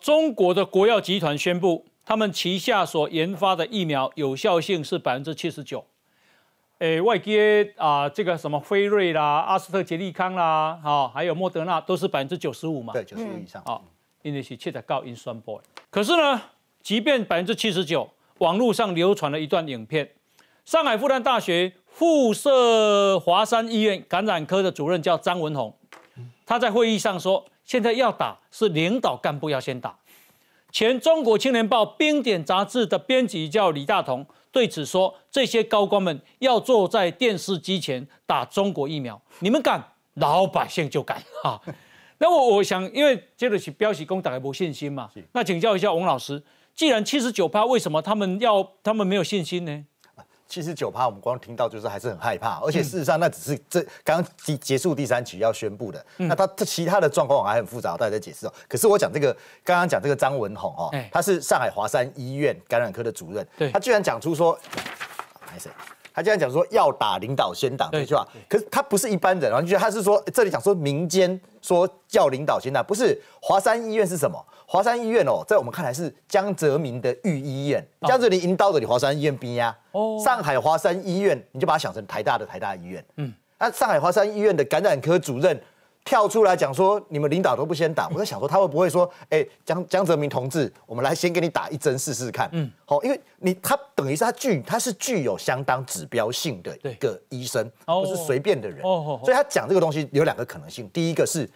中国的国药集团宣布，他们旗下所研发的疫苗有效性是百分之七十九。诶，外接啊，这个什么辉瑞啦、阿斯特杰利康啦，哈，还有莫德纳都是百分之九十五嘛，对，九十五以上。好，因为是确实在高音酸 boy。可是呢，即便百分之七十九，网络上流传了一段影片，上海复旦大学附设华山医院感染科的主任叫张文宏，他在会议上说。现在要打是领导干部要先打。前《中国青年报》冰点杂志的编辑叫李大同，对此说：“这些高官们要坐在电视机前打中国疫苗，你们敢，老百姓就敢啊。”那我我想，因为这个是标题工打不有信心嘛。那请教一下王老师，既然七十九趴，为什么他们要他们没有信心呢？七十九趴，我们光听到就是还是很害怕，而且事实上那只是这刚刚结束第三局要宣布的，那他其他的状况还很复杂，大家解释哦。可是我讲这个，刚刚讲这个张文宏哦，他是上海华山医院感染科的主任，他居然讲出说，哎谁？他这样讲说要打领导先打，句话，可是他不是一般人，然后就他是说这里讲说民间说叫领导先打，不是华山医院是什么？华山医院哦，在我们看来是江泽民的御医院，江泽民引导的你华山医院边呀？哦，上海华山医院你就把它想成台大的台大医院，嗯，那上海华山医院的感染科主任。跳出来讲说，你们领导都不先打，我在想说他会不会说，哎，江江泽民同志，我们来先给你打一针试试看，嗯，好，因为你他等于是他具他是具有相当指标性的一个医生，不是随便的人，哦，所以他讲这个东西有两个可能性，第一个是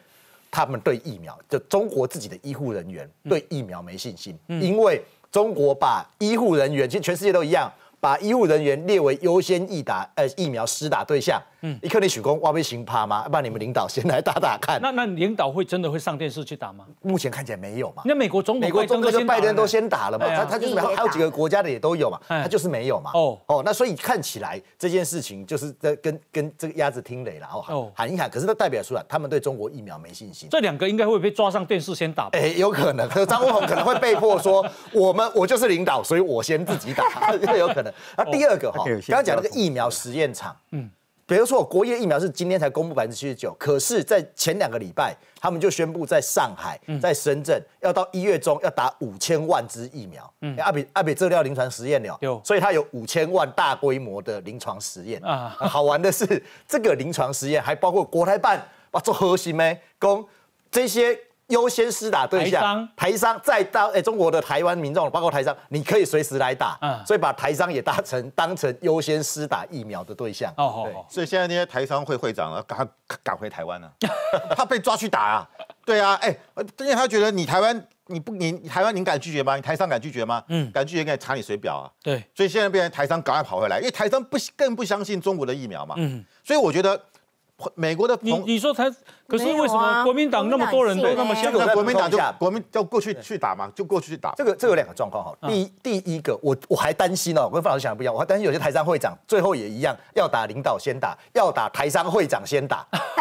他们对疫苗，就中国自己的医护人员对疫苗没信心，因为中国把医护人员其实全世界都一样。把医务人员列为优先易打，呃，疫苗施打对象。嗯，你看你许工挖鼻行怕吗？要不然你们领导先来打打看。那那领导会真的会上电视去打吗？目前看起来没有嘛。那美国总统，美国总统拜登都先打了嘛？他他就是还有几个国家的也都有嘛？他就是没有嘛。哦哦，那所以看起来这件事情就是在跟跟这个鸭子听雷了哦。哦，喊一喊，可是都代表出来，他们对中国疫苗没信心。这两个应该会被抓上电视先打。哎，有可能。可张文宏可能会被迫说，我们我就是领导，所以我先自己打，这有可能。那第二个哈，刚刚讲那个疫苗实验场，嗯，比如说国药疫苗是今天才公布百分之七十九，可是，在前两个礼拜，他们就宣布在上海、在深圳要到一月中要打五千万支疫苗，阿比阿比这叫临床实验了，有，所以它有五千万大规模的临床实验。啊，好玩的是，这个临床实验还包括国台办、做核心咩工这些。优先施打对象，台商再当哎，中国的台湾民众，包括台商，你可以随时来打，所以把台商也搭成当成优先施打疫苗的对象。哦，所以现在那些台商会会长啊，赶赶回台湾啊，他被抓去打啊。对啊，哎，因为他觉得你台湾你不你台湾你敢拒绝吗？你台商敢拒绝吗？嗯，敢拒绝敢查你水表啊？对，所以现在变成台商赶快跑回来，因为台商不更不相信中国的疫苗嘛。嗯，所以我觉得。美国的，你你说才，可是为什么国民党那么多人，都那么先给国民党打，国民就过去去打嘛，就过去去打。这个这有两个状况哈。第第一个，我我还担心哦，我跟范老想的不一样，我还担心有些台商会长最后也一样，要打领导先打，要打台商会长先打。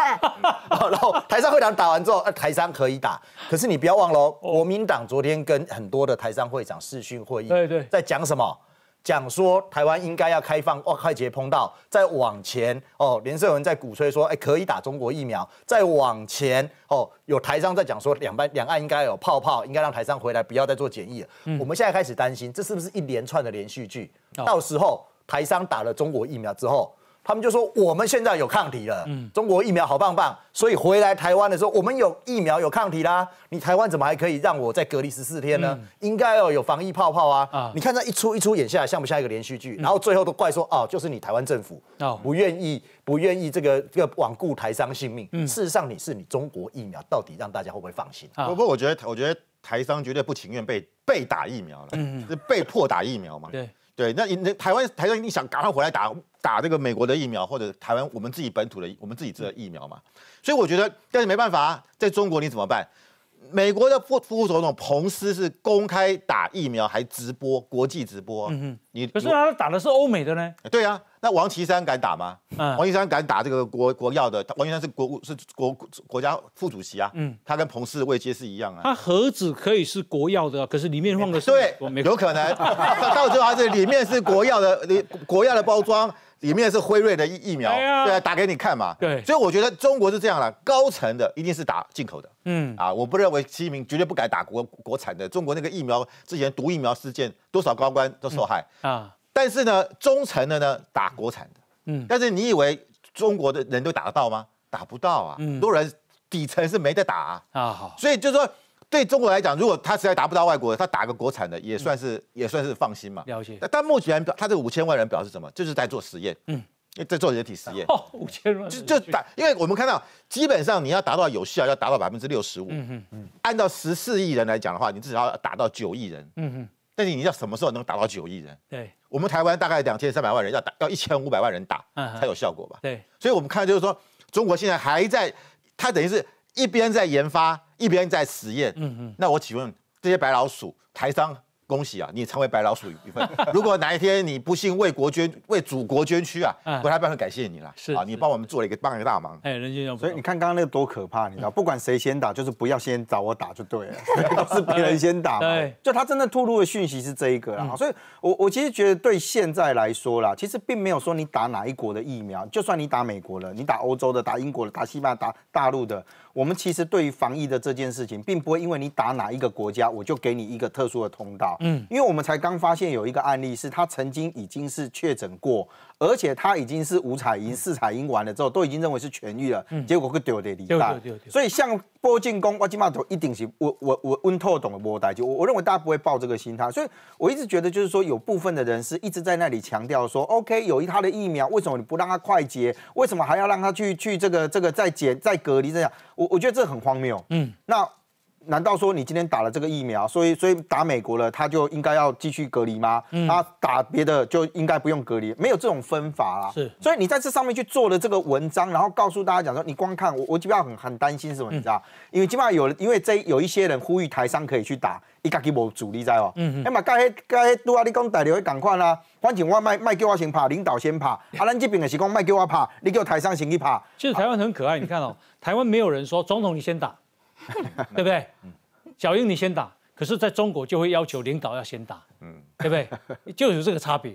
然后台商会长打完之后，台商可以打。可是你不要忘了，国民党昨天跟很多的台商会长视讯会议，对对，在讲什么？讲说台湾应该要开放，哇！快捷通道再往前哦，连胜文在鼓吹说，哎，可以打中国疫苗。再往前哦，有台商在讲说，两岸两岸应该有泡泡，应该让台商回来，不要再做检疫了。我们现在开始担心，这是不是一连串的连续剧？到时候台商打了中国疫苗之后。他们就说我们现在有抗体了，嗯，中国疫苗好棒棒，所以回来台湾的时候，我们有疫苗有抗体啦，你台湾怎么还可以让我在隔离十四天呢？应该要有防疫泡泡啊！啊，你看这一出一出演下来，像不像一个连续剧？然后最后都怪说哦，就是你台湾政府哦，不愿意不愿意这个这个罔顾台商性命。事实上，你是你中国疫苗到底让大家会不会放心？不不，我觉得，我觉得台商绝对不情愿被被打疫苗了，被迫打疫苗嘛？对。对，那那台湾台湾，你想赶快回来打打这个美国的疫苗，或者台湾我们自己本土的我们自己的疫苗嘛？所以我觉得，但是没办法，在中国你怎么办？美国的副副总统彭斯是公开打疫苗，还直播国际直播。嗯哼，你可是他打的是欧美的呢？对啊，那王岐山敢打吗？嗯，王岐山敢打这个国国药的？王岐山是国是国国家副主席啊。嗯，他跟彭斯的位阶是一样啊。他何止可以是国药的？可是里面放的是对，有可能，到最后还是里面是国药的国药的包装。里面是辉瑞的疫疫苗，对啊，打给你看嘛。对，所以我觉得中国是这样了，高层的一定是打进口的，嗯啊，我不认为习近平绝对不敢打国国产的。中国那个疫苗之前毒疫苗事件，多少高官都受害啊。但是呢，中层的呢打国产的，嗯。但是你以为中国的人都打得到吗？打不到啊，很多人底层是没得打啊。所以就说。对中国来讲，如果他实在达不到外国，他打个国产的也算是也算是放心嘛。了解。但目前他这五千万人表示什么？就是在做实验，嗯，在做人体实验。哦，五千万就就打，因为我们看到基本上你要达到有效，要达到百分之六十五。嗯嗯嗯。按照十四亿人来讲的话，你至少要达到九亿人。嗯嗯。但是你要什么时候能达到九亿人？对。我们台湾大概两千三百万人要打，要一千五百万人打才有效果吧？对。所以我们看就是说，中国现在还在，他等于是。一边在研发，一边在实验。嗯嗯。那我请问这些白老鼠，台商，恭喜啊！你成为白老鼠一份。如果哪一天你不幸为国捐为祖国捐躯啊，我太不会感谢你了。是啊，你帮我们做了一个帮一个大忙。哎，人间要。所以你看刚刚那个多可怕，你知道？不管谁先打，就是不要先找我打就对了。是别人先打。对。就他真的透露的讯息是这一个啦。所以，我我其实觉得对现在来说啦，其实并没有说你打哪一国的疫苗，就算你打美国了，你打欧洲的，打英国的，打西班牙，打大陆的。我们其实对于防疫的这件事情，并不会因为你打哪一个国家，我就给你一个特殊的通道。嗯，因为我们才刚发现有一个案例，是他曾经已经是确诊过，而且他已经是五彩阴、四彩阴完了之后，都已经认为是痊愈了，结果会丢在里头。所以像。我进攻挖金码头一定是我我我温透懂了，我不就我我认为大家不会抱这个心态，所以我一直觉得就是说，有部分的人是一直在那里强调说，OK，有一他的疫苗，为什么你不让他快捷？为什么还要让他去去这个这个再检再隔离这样？我我觉得这很荒谬。嗯，那。难道说你今天打了这个疫苗，所以所以打美国了，他就应该要继续隔离吗？他打别的就应该不用隔离，没有这种分法啦。是，所以你在这上面去做了这个文章，然后告诉大家讲说，你光看我，我基本上很很担心什么，你知道？因为基本上有，因为这有一些人呼吁台商可以去打，伊家己无主力在哦。哎嘛，该该该多阿讲大流领赶快啦，反正我卖卖给我先拍，领导先拍，啊咱这边也是讲卖给我拍，你叫台商先去拍。其实台湾很可爱，你看哦，台湾没有人说总统你先打。对不对？小英你先打，可是在中国就会要求领导要先打，嗯，对不对？就有这个差别。